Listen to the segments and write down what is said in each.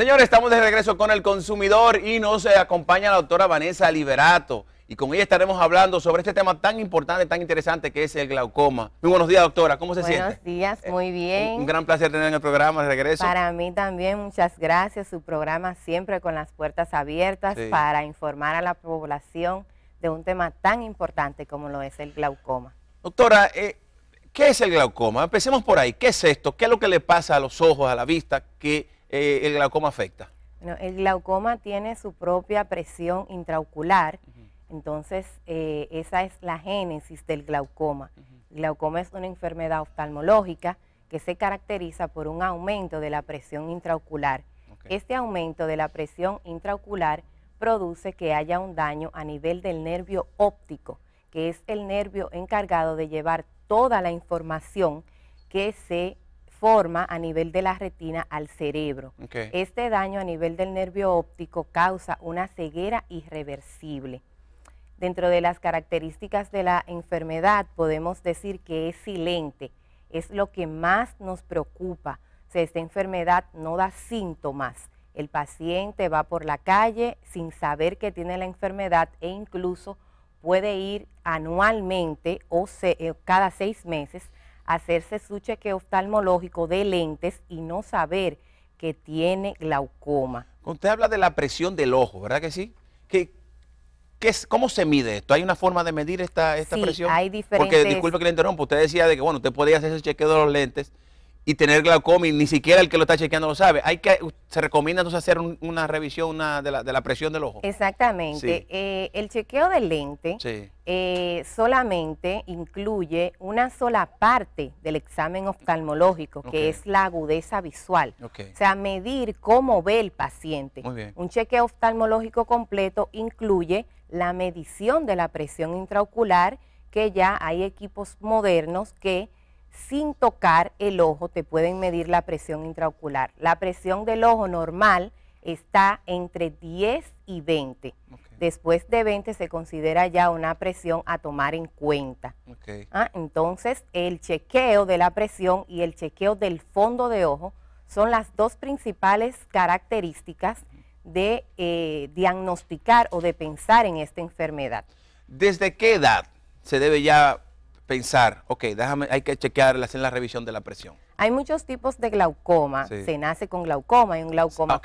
Señores, estamos de regreso con el consumidor y nos eh, acompaña la doctora Vanessa Liberato. Y con ella estaremos hablando sobre este tema tan importante, tan interesante que es el glaucoma. Muy buenos días, doctora. ¿Cómo se siente? Buenos días, eh, muy bien. un, gran placer tener en el programa de regreso. Para mí también, muchas gracias. Su programa siempre con las puertas abiertas para informar a la población de un tema tan importante como lo es el glaucoma. Doctora, eh, ¿qué es el glaucoma? Empecemos por ahí. ¿Qué es esto? ¿Qué es lo que le pasa a los ojos, a la vista, que eh, el glaucoma afecta? el glaucoma tiene su propia presión intraocular, entonces eh, esa es la génesis del glaucoma. El glaucoma es una enfermedad oftalmológica que se caracteriza por un aumento de la presión intraocular. Este aumento de la presión intraocular produce que haya un daño a nivel del nervio óptico, que es el nervio encargado de llevar toda la información que se forma a nivel de la retina al cerebro. Este daño a nivel del nervio óptico causa una ceguera irreversible. Dentro de las características de la enfermedad podemos decir que es silente, es lo que más nos preocupa. esta enfermedad no da síntomas. El paciente va por la calle sin saber que tiene la enfermedad e incluso puede ir anualmente o eh, cada seis meses hacerse su chequeo oftalmológico de lentes y no saber que tiene glaucoma. Usted habla de la presión del ojo, ¿verdad que sí? ¿Cómo se mide esto? ¿Hay una forma de medir esta, esta presión? hay diferentes... Porque, disculpe que le interrumpa, usted decía de que, bueno, usted podía hacer ese chequeo de los lentes, y tener glaucoma y ni siquiera el que lo está chequeando lo sabe. Hay que, se recomienda entonces hacer una revisión de, la, presión del ojo. Exactamente. Eh, el chequeo del lente eh, solamente incluye una sola parte del examen oftalmológico, que es la agudeza visual. O sea, medir cómo ve el paciente. Un chequeo oftalmológico completo incluye la medición de la presión intraocular, que ya hay equipos modernos que sin tocar el ojo te pueden medir la presión intraocular. La presión del ojo normal está entre 10 y 20. Después de 20 se considera ya una presión a tomar en cuenta. Ah, entonces, el chequeo de la presión y el chequeo del fondo de ojo son las dos principales características de eh, diagnosticar o de pensar en esta enfermedad. ¿Desde qué edad se debe ya pensar, ok, déjame, hay que chequear, hacer la revisión de la presión. Hay muchos tipos de glaucoma. Se nace con glaucoma, hay un glaucoma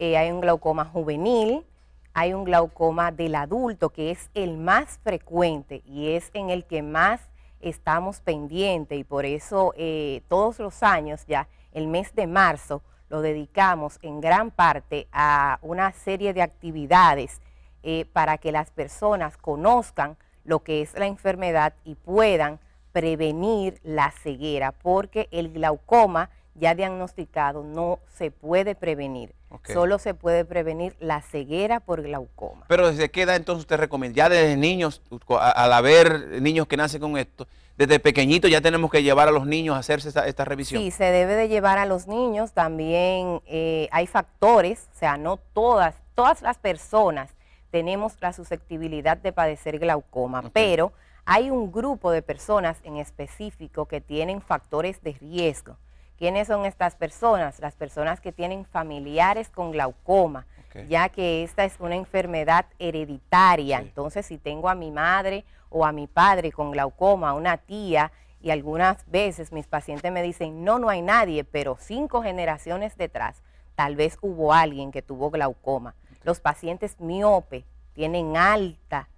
eh, hay un glaucoma juvenil, hay un glaucoma del adulto que es el más frecuente y es en el que más estamos pendientes y por eso eh, todos los años ya, el mes de marzo, lo dedicamos en gran parte a una serie de actividades eh, para que las personas conozcan lo que es la enfermedad y puedan prevenir la ceguera, porque el glaucoma ya diagnosticado no se puede prevenir. Solo se puede prevenir la ceguera por glaucoma. Pero desde qué edad entonces usted recomienda? Ya desde niños, al haber niños que nacen con esto, desde pequeñitos ya tenemos que llevar a los niños a hacerse esta, revisión. Sí, se debe de llevar a los niños. También eh, hay factores, o sea, no todas, todas las personas tenemos la susceptibilidad de padecer glaucoma, pero hay un grupo de personas en específico que tienen factores de riesgo. ¿Quiénes son estas personas? Las personas que tienen familiares con glaucoma, ya que esta es una enfermedad hereditaria. Entonces, si tengo a mi madre o a mi padre con glaucoma, una tía, y algunas veces mis pacientes me dicen, no, no hay nadie, pero cinco generaciones detrás, tal vez hubo alguien que tuvo glaucoma. Los pacientes miope tienen alta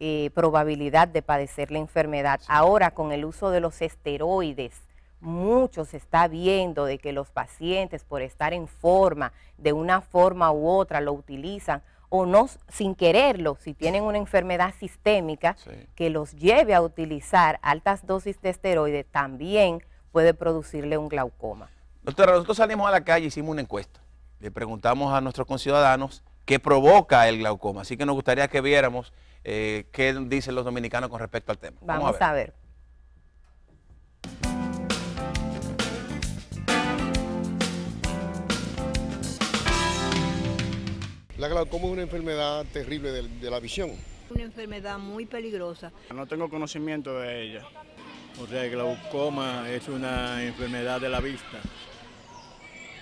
eh, probabilidad de padecer la enfermedad. Ahora con el uso de los esteroides, mucho se está viendo de que los pacientes por estar en forma, de una forma u otra, lo utilizan o no sin quererlo, si tienen una enfermedad sistémica que los lleve a utilizar altas dosis de esteroides, también puede producirle un glaucoma. Doctora, nosotros salimos a la calle, hicimos una encuesta, le preguntamos a nuestros conciudadanos que provoca el glaucoma. Así que nos gustaría que viéramos eh, qué dicen los dominicanos con respecto al tema. Vamos, a ver. La glaucoma es una enfermedad terrible de, de, la visión. Una enfermedad muy peligrosa. No tengo conocimiento de ella. O sea, el glaucoma es una enfermedad de la vista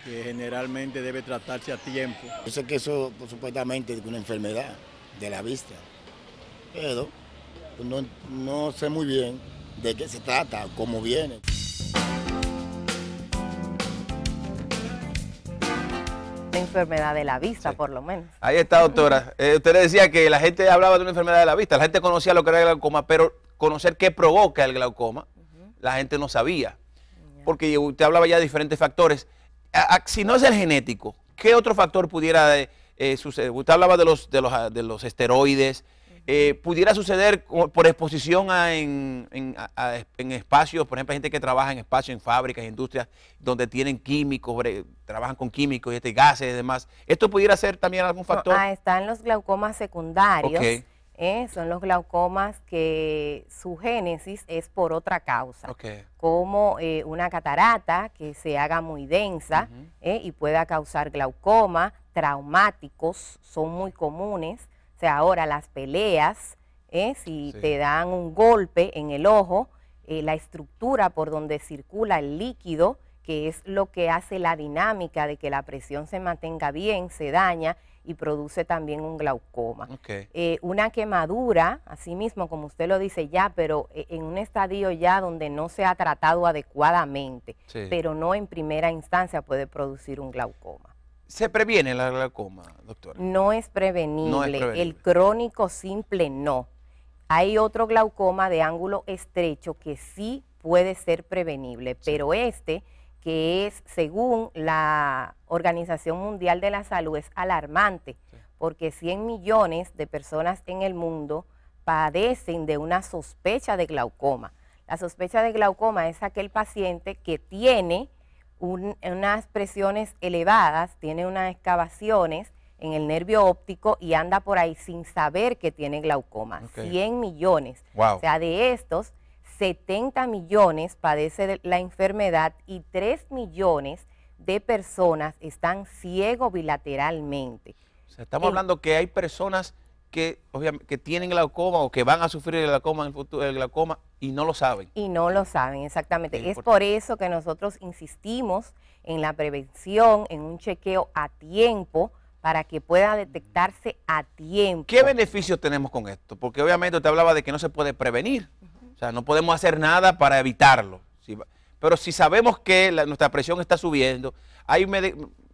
que generalmente debe tratarse a tiempo. Yo sé que eso pues, supuestamente es una enfermedad de la vista, pero pues, no, sé muy bien de qué se trata, cómo viene. Una enfermedad de la vista, por lo menos. Ahí está, doctora. Eh, usted decía que la gente hablaba de una enfermedad de la vista, la gente conocía lo que era el glaucoma, pero conocer qué provoca el glaucoma, la gente no sabía. Porque usted hablaba ya de diferentes factores si no es el genético, ¿qué otro factor pudiera eh, eh suceder? Usted hablaba de los, de los, ah, de los esteroides. Eh, ¿Pudiera suceder por exposición en, espacios, por ejemplo, gente que trabaja en espacios, en fábricas, industrias, donde tienen químicos, trabajan con químicos y este, gases y demás? ¿Esto pudiera ser también algún factor? ah, están los glaucomas secundarios. Okay ¿eh? son los glaucomas que su génesis es por otra causa, como eh, una catarata que se haga muy densa ¿eh? y pueda causar glaucoma, traumáticos, son muy comunes, o sea, ahora las peleas, si te dan un golpe en el ojo, la estructura por donde circula el líquido que es lo que hace la dinámica de que la presión se mantenga bien, se daña y produce también un glaucoma. Eh, una quemadura, así mismo como usted lo dice ya, pero eh, en un estadio ya donde no se ha tratado adecuadamente, pero no en primera instancia puede producir un glaucoma. ¿Se previene la glaucoma, doctora? No es prevenible. El crónico simple no. Hay otro glaucoma de ángulo estrecho que sí puede ser prevenible, pero este que es, según la Organización Mundial de la Salud, es alarmante, porque 100 millones de personas en el mundo padecen de una sospecha de glaucoma. La sospecha de glaucoma es aquel paciente que tiene unas presiones elevadas, tiene unas excavaciones en el nervio óptico y anda por ahí sin saber que tiene glaucoma. 100 millones. O sea, de estos, 70 millones padece la enfermedad y 3 millones de personas están ciego bilateralmente. estamos hablando que hay personas que, tienen glaucoma o que van a sufrir el glaucoma en el futuro, el glaucoma y no lo saben. Y no lo saben, exactamente. Es, por eso que nosotros insistimos en la prevención, en un chequeo a tiempo para que pueda detectarse a tiempo. ¿Qué beneficios tenemos con esto? Porque obviamente te hablaba de que no se puede prevenir no podemos hacer nada para evitarlo. Pero si sabemos que nuestra presión está subiendo, hay,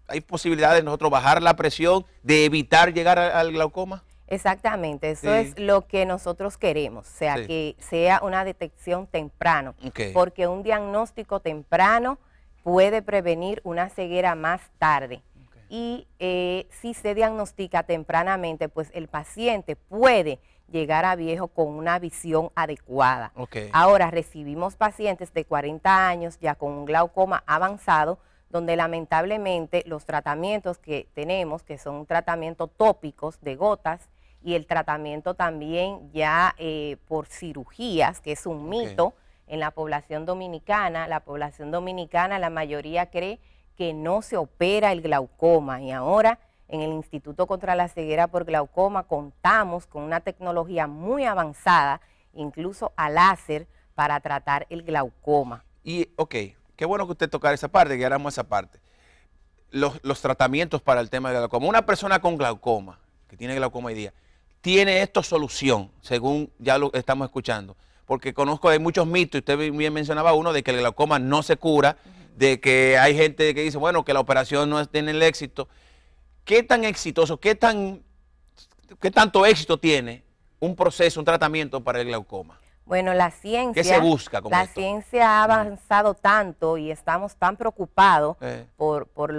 hay posibilidades de nosotros bajar la presión, de evitar llegar al glaucoma. Exactamente, eso es lo que nosotros queremos, o sea, que sea una detección temprano, porque un diagnóstico temprano puede prevenir una ceguera más tarde. Y eh, si se diagnostica tempranamente, pues el paciente puede llegar a viejo con una visión adecuada. Ahora recibimos pacientes de 40 años ya con un glaucoma avanzado, donde lamentablemente los tratamientos que tenemos, que son tratamientos tópicos de gotas, y el tratamiento también ya eh, por cirugías, que es un mito en la población dominicana. La población dominicana, la mayoría cree que no se opera el glaucoma y ahora en el Instituto contra la Ceguera por Glaucoma contamos con una tecnología muy avanzada, incluso a láser, para tratar el glaucoma. Y, ok, qué bueno que usted tocara esa parte, que hagamos esa parte. Los, tratamientos para el tema del glaucoma. Una persona con glaucoma, que tiene glaucoma hoy día, tiene esto solución, según ya lo estamos escuchando. Porque conozco, hay muchos mitos, usted bien mencionaba uno, de que el glaucoma no se cura, de que hay gente que dice, bueno, que la operación no tiene el éxito. ¿Qué tan exitoso, qué, tan, qué tanto éxito tiene un proceso, un tratamiento para el glaucoma? Bueno, la ciencia. ¿Qué se busca con La ciencia ha avanzado tanto y estamos tan preocupados eh. por,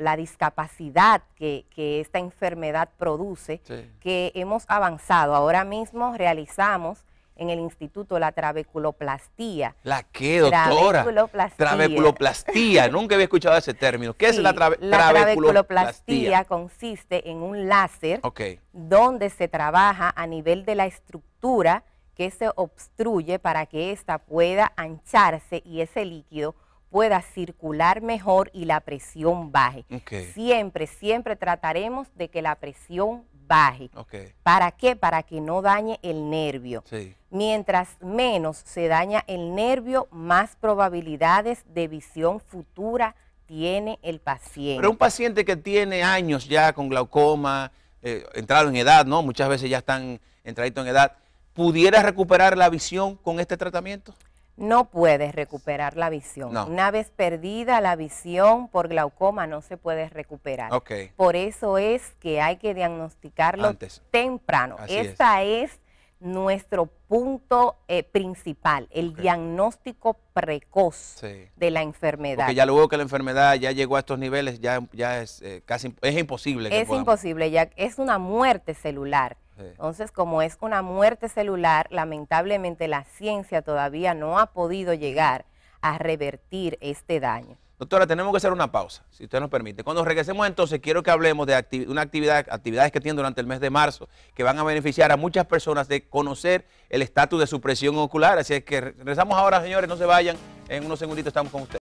la discapacidad que, esta enfermedad produce que hemos avanzado. Ahora mismo realizamos en el instituto la Traveculoplastía. ¿La qué, doctora? Traveculoplastía. Nunca había escuchado ese término. ¿Qué es la, traveculoplastía? la traveculoplastía consiste en un láser donde se trabaja a nivel de la estructura que se obstruye para que ésta pueda ancharse y ese líquido pueda circular mejor y la presión baje. Siempre, siempre trataremos de que la presión baje. ¿Para qué? Para que no dañe el nervio. Mientras menos se daña el nervio, más probabilidades de visión futura tiene el paciente. Pero un paciente que tiene años ya con glaucoma, eh, entrado en edad, ¿no? Muchas veces ya están entraditos en edad, ¿pudiera recuperar la visión con este tratamiento? no puedes recuperar la visión. Una vez perdida la visión por glaucoma no se puede recuperar. Por eso es que hay que diagnosticarlo temprano. Este Esta es. nuestro punto eh, principal, el diagnóstico precoz de la enfermedad. Porque ya luego que la enfermedad ya llegó a estos niveles, ya, es eh, casi es imposible. es imposible, ya es una muerte celular. Entonces, como es una muerte celular, lamentablemente la ciencia todavía no ha podido llegar a revertir este daño. Doctora, tenemos que hacer una pausa, si usted nos permite. Cuando regresemos entonces, quiero que hablemos de una actividad, actividades que tienen durante el mes de marzo, que van a beneficiar a muchas personas de conocer el estatus de su presión ocular. Así es que regresamos ahora, señores, no se vayan. En unos segunditos estamos con ustedes.